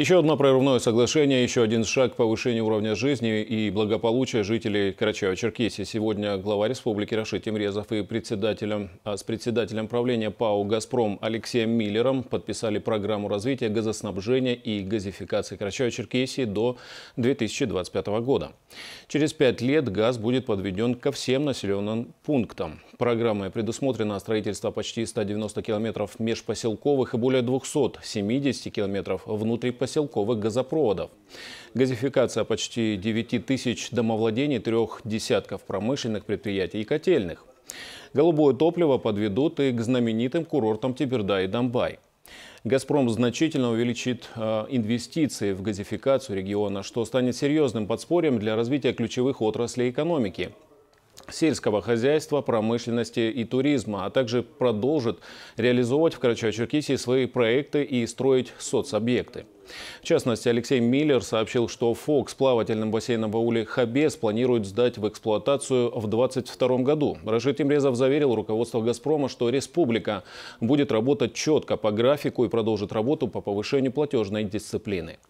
Еще одно прорывное соглашение, еще один шаг к повышению уровня жизни и благополучия жителей Карачаева-Черкесии. Сегодня глава республики Рашид Тимрезов и председателем, а, с председателем правления ПАО «Газпром» Алексеем Миллером подписали программу развития газоснабжения и газификации Карачаева-Черкесии до 2025 года. Через пять лет газ будет подведен ко всем населенным пунктам. Программой предусмотрено строительство почти 190 километров межпоселковых и более 270 километров внутрипоселковых поселковых газопроводов. Газификация почти 9 тысяч домовладений, трех десятков промышленных предприятий и котельных. Голубое топливо подведут и к знаменитым курортам Тиберда и Домбай. «Газпром» значительно увеличит э, инвестиции в газификацию региона, что станет серьезным подспорьем для развития ключевых отраслей экономики сельского хозяйства, промышленности и туризма, а также продолжит реализовывать в Карачао-Черкесии свои проекты и строить соцобъекты. В частности, Алексей Миллер сообщил, что ФОК с плавательным бассейном в ауле Хабес планирует сдать в эксплуатацию в 2022 году. Рашид Имрезов заверил руководство «Газпрома», что республика будет работать четко по графику и продолжит работу по повышению платежной дисциплины.